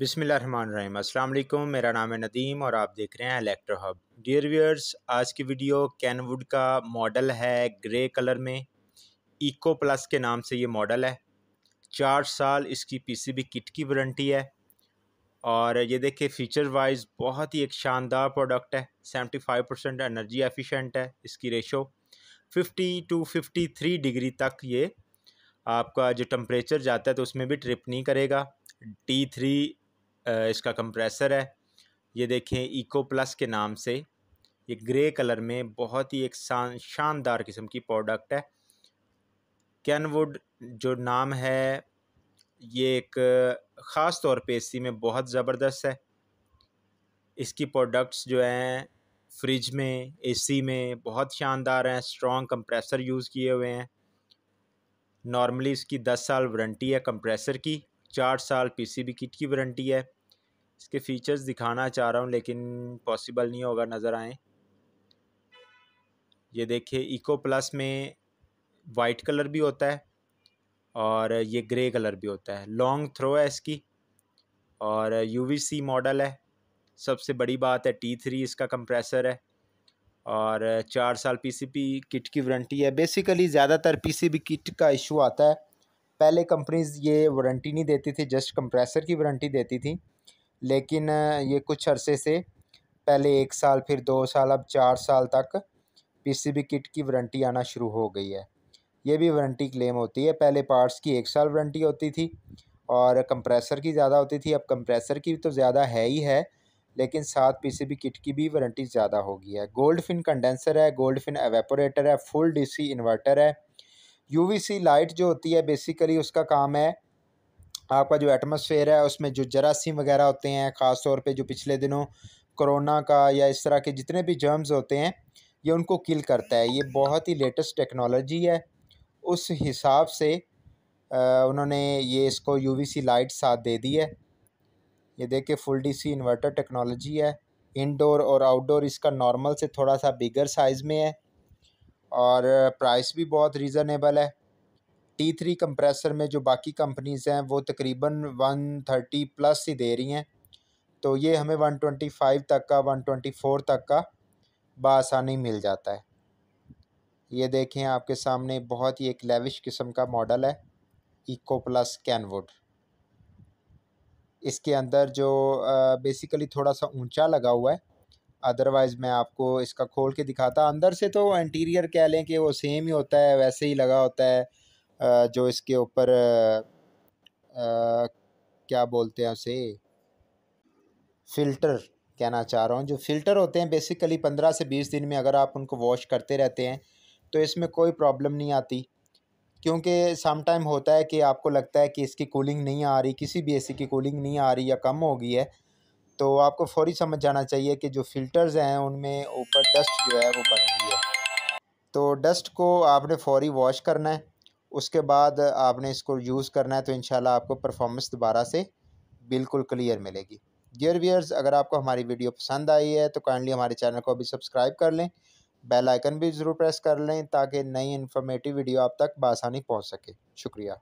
बिसमीम अल्लाम मेरा नाम है नदीम और आप देख रहे हैं इलेक्ट्रो हब डियर व्यूअर्स आज की वीडियो कैनवुड का मॉडल है ग्रे कलर में इको प्लस के नाम से ये मॉडल है चार साल इसकी पीसीबी किट की वारंटी है और ये देखिए फ़ीचर वाइज बहुत ही एक शानदार प्रोडक्ट है seventy five percent energy efficient है इसकी ratio fifty two fifty three degree तक ये आपका जो टम्परेचर जाता है तो उसमें भी ट्रिप नहीं करेगा टी थ्री इसका कंप्रेसर है ये देखें इको प्लस के नाम से ये ग्रे कलर में बहुत ही एक शानदार किस्म की प्रोडक्ट है कैनवुड जो नाम है ये एक ख़ास तौर पे इसी में बहुत ज़बरदस्त है इसकी प्रोडक्ट्स जो हैं फ्रिज में एसी में बहुत शानदार हैं स्ट्रॉन्ग कंप्रेसर यूज़ किए हुए हैं नॉर्मली इसकी दस साल वारंटी है कंप्रेसर की चार साल पीसीबी किट की वारंटी है इसके फीचर्स दिखाना चाह रहा हूँ लेकिन पॉसिबल नहीं होगा नज़र आए ये देखिए इको प्लस में वाइट कलर भी होता है और ये ग्रे कलर भी होता है लॉन्ग थ्रो है इसकी और यूवीसी मॉडल है सबसे बड़ी बात है टी थ्री इसका कंप्रेसर है और चार साल पी किट की वारंटी है बेसिकली ज़्यादातर पीसीबी किट का इशू आता है पहले कंपनीज ये वारंटी नहीं देती थी जस्ट कंप्रेसर की वारंटी देती थी लेकिन ये कुछ अरसे से पहले एक साल फिर दो साल अब चार साल तक पीसीबी किट की वारंटी आना शुरू हो गई है ये भी वारंटी क्लेम होती है पहले पार्ट्स की एक साल वारंटी होती थी और कंप्रेसर की ज़्यादा होती थी अब कंप्रेसर की तो ज़्यादा है ही है लेकिन साथ पीसीबी किट की भी वारंटी ज़्यादा होगी है गोल्ड फिन कंडेंसर है गोल्ड फिन एवेपोरेटर है फुल डीसी इन्वर्टर है यूवीसी लाइट जो होती है बेसिकली उसका काम है आपका जो एटमोसफेयर है उसमें जो जरासीम वगैरह होते हैं ख़ास तौर पे जो पिछले दिनों कोरोना का या इस तरह के जितने भी जर्म्स होते हैं ये उनको किल करता है ये बहुत ही लेटेस्ट टेक्नोलॉजी है उस हिसाब से उन्होंने ये इसको सी लाइट साथ दे दी है ये देखिए फुल सी इन्वर्टर टेक्नोलॉजी है इनडोर और आउटडोर इसका नॉर्मल से थोड़ा सा बिगर साइज़ में है और प्राइस भी बहुत रीज़नेबल है टी थ्री कंप्रेसर में जो बाकी कंपनीज़ हैं वो तकरीबन वन थर्टी प्लस ही दे रही हैं तो ये हमें वन ट्वेंटी फ़ाइव तक का वन ट्वेंटी फ़ोर तक का बसानी मिल जाता है ये देखें आपके सामने बहुत ही एक लेविश किस्म का मॉडल है इको प्लस कैनवुड इसके अंदर जो बेसिकली थोड़ा सा ऊंचा लगा हुआ है अदरवाइज़ मैं आपको इसका खोल के दिखाता अंदर से तो इंटीरियर कह लें कि वो सेम ही होता है वैसे ही लगा होता है जो इसके ऊपर क्या बोलते हैं उसे फ़िल्टर कहना चाह रहा हूँ जो फ़िल्टर होते हैं बेसिकली पंद्रह से बीस दिन में अगर आप उनको वॉश करते रहते हैं तो इसमें कोई प्रॉब्लम नहीं आती क्योंकि सम टाइम होता है कि आपको लगता है कि इसकी कूलिंग नहीं आ रही किसी भी एसी की कूलिंग नहीं आ रही या कम हो गई है तो आपको फौरी समझ जाना चाहिए कि जो फ़िल्टर्स हैं उनमें ऊपर डस्ट जो है वो बन गई है तो डस्ट को आपने फौरी वॉश करना है उसके बाद आपने इसको यूज़ करना है तो इन आपको परफॉर्मेंस दोबारा से बिल्कुल क्लियर मिलेगी डियर व्यूअर्स अगर आपको हमारी वीडियो पसंद आई है तो काइंडली हमारे चैनल को अभी सब्सक्राइब कर लें बेल आइकन भी ज़रूर प्रेस कर लें ताकि नई इन्फॉर्मेटिव वीडियो आप तक बासानी पहुंच सके शुक्रिया